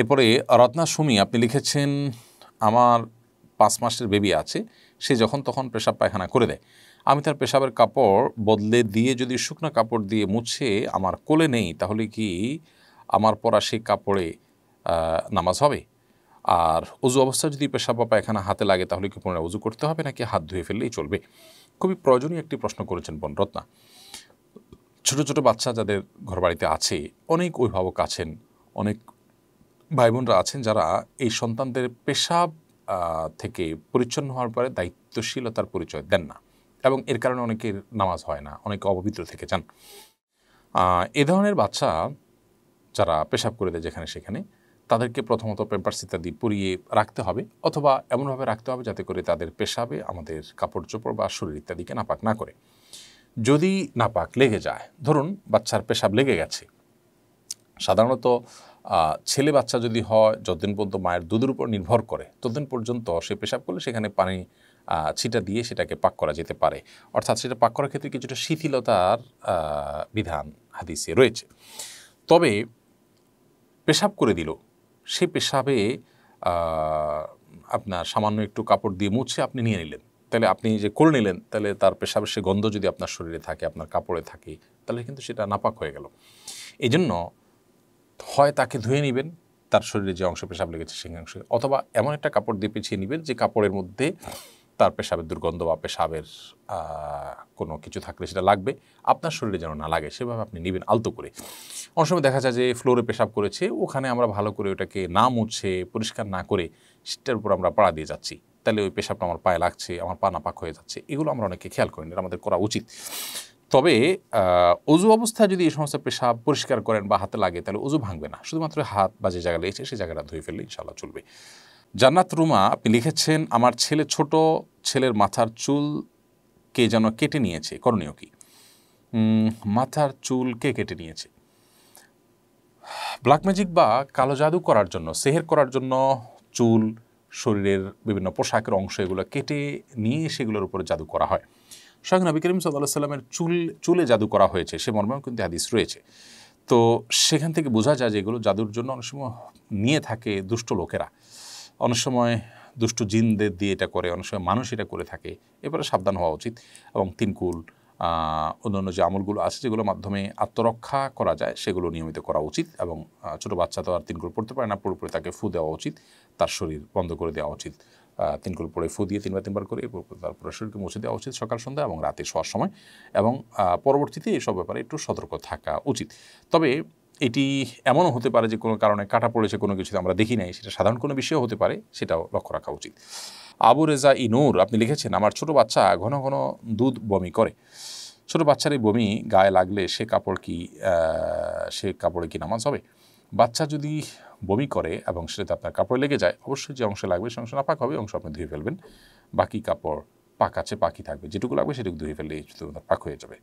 এরপরে রত্না সুমি আপনি লিখেছেন আমার পাঁচ মাসের বেবি আছে সে যখন তখন পেশাব পায়খানা করে দেয় আমি তার পেশাবের কাপড় বদলে দিয়ে যদি শুকনো কাপড় দিয়ে মুছে আমার কোলে নেই তাহলে কি আমার পরা সেই কাপড়ে নামাজ হবে আর উজু অবস্থা যদি পেশাব বা পায়খানা হাতে লাগে তাহলে কি পুনরায় উজু করতে হবে নাকি হাত ধুয়ে ফেললেই চলবে খুবই প্রয়োজনীয় একটি প্রশ্ন করেছেন রত্না ছোট ছোট বাচ্চা যাদের ঘরবাড়িতে আছে অনেক অভিভাবক আছেন অনেক ভাই বোনরা আছেন যারা এই সন্তানদের পেশা থেকে পরিচ্ছন্ন হওয়ার পরে দায়িত্বশীলতার পরিচয় দেন না এবং এর কারণে অনেকের নামাজ হয় না অনেকে অপবিত্র থেকে যান এ ধরনের বাচ্চা যারা পেশাব করে দেয় যেখানে সেখানে তাদেরকে প্রথমত পেম্পার্স ইত্যাদি পরিয়ে রাখতে হবে অথবা এমনভাবে রাখতে হবে যাতে করে তাদের পেশাবে আমাদের কাপড় চোপড় বা শরীর ইত্যাদিকে নাপাক না করে যদি নাপাক লেগে যায় ধরুন বাচ্চার পেশাব লেগে গেছে সাধারণত ছেলে বাচ্চা যদি হয় যতদিন পর্যন্ত মায়ের দুধের উপর নির্ভর করে ততদিন পর্যন্ত সে পেশাব করলে সেখানে পানি ছিটা দিয়ে সেটাকে পাক করা যেতে পারে অর্থাৎ সেটা পাক করার ক্ষেত্রে কিছুটা শিথিলতার বিধান হাদিসে রয়েছে তবে পেশাব করে দিল সে পেশাবে আপনার সামান্য একটু কাপড় দিয়ে মুছে আপনি নিয়ে নিলেন তাহলে আপনি যে করে নিলেন তাহলে তার পেশাবের সে গন্ধ যদি আপনার শরীরে থাকে আপনার কাপড়ে থাকে তাহলে কিন্তু সেটা নাপাক হয়ে গেল এই জন্য হয় তাকে ধুয়ে নেবেন তার শরীরে যে অংশ পেশাব লেগেছে সেই অংশে অথবা এমন একটা কাপড় দিয়ে পেছিয়ে নেবেন যে কাপড়ের মধ্যে তার পেশাবের দুর্গন্ধ বা পেশাবের কোনো কিছু থাকলে সেটা লাগবে আপনার শরীরে যেন না লাগে সেভাবে আপনি নেবেন আলতো করে অনেক সময় দেখা যায় যে ফ্লোরে পেশাব করেছে ওখানে আমরা ভালো করে ওটাকে না মুছে পরিষ্কার না করে সেটার উপর আমরা পাড়া দিয়ে যাচ্ছি তাহলে ওই পেশাবটা আমার পায়ে লাগছে আমার পা নাপাক হয়ে যাচ্ছে এগুলো আমরা অনেকে খেয়াল করি না আমাদের করা উচিত তবে অজু অবস্থায় যদি এই সমস্ত পেশাব পরিষ্কার করেন বা হাতে লাগে তাহলে অজু ভাঙবে না শুধুমাত্র হাত বা যে জায়গা লেগেছে সেই জায়গাটা ধুয়ে ফেললে ইনশাল্লাহ চলবে জান্নাত রুমা আপনি লিখেছেন আমার ছেলে ছোট ছেলের মাথার চুল কে যেন কেটে নিয়েছে করণীয় কি মাথার চুল কে কেটে নিয়েছে ব্ল্যাক ম্যাজিক বা কালো জাদু করার জন্য সেহের করার জন্য চুল শরীরের বিভিন্ন পোশাকের অংশ এগুলো কেটে নিয়ে সেগুলোর উপরে জাদু করা হয় শাহ নবী করিম সাল্লাহ সাল্লামের চুল চুলে জাদু করা হয়েছে সে মর্মেও কিন্তু হাদিস রয়েছে তো সেখান থেকে বোঝা যায় যে এগুলো জাদুর জন্য অনেক সময় নিয়ে থাকে দুষ্ট লোকেরা অনেক সময় দুষ্ট জিনদের দিয়ে এটা করে অনেক সময় মানুষ এটা করে থাকে এবারে সাবধান হওয়া উচিত এবং তিনকুল অন্যান্য যে আমলগুলো আছে যেগুলোর মাধ্যমে আত্মরক্ষা করা যায় সেগুলো নিয়মিত করা উচিত এবং ছোটো বাচ্চা তো আর তিনকুল পড়তে পারে না পুরোপুরি তাকে ফু দেওয়া উচিত তার শরীর বন্ধ করে দেওয়া উচিত তিন কুল পরে ফু দিয়ে তিনবার তিনবার করে তারপরে শরীরকে মুছে দেওয়া উচিত সকাল সন্ধ্যা এবং রাতে শোয়ার সময় এবং পরবর্তীতে এসব ব্যাপারে একটু সতর্ক থাকা উচিত তবে এটি এমনও হতে পারে যে কোনো কারণে কাটা পড়েছে কোনো কিছুতে আমরা দেখি নাই সেটা সাধারণ কোনো বিষয়ে হতে পারে সেটাও লক্ষ্য রাখা উচিত আবু রেজা ইনুর আপনি লিখেছেন আমার ছোট বাচ্চা ঘন ঘন দুধ বমি করে ছোট বাচ্চার এই বমি গায়ে লাগলে সে কাপড় কি সে কাপড়ে কি নামাজ হবে বাচ্চা যদি বমি করে এবং সেটাতে আপনার কাপড়ে লেগে যায় অবশ্যই যে অংশ লাগবে সে অংশ না পাক হবে অংশ আপনি ধুয়ে ফেলবেন বাকি কাপড় পাক আছে পাখি থাকবে যেটুকু লাগবে সেটুকু ধুয়ে ফেললে পাক হয়ে যাবে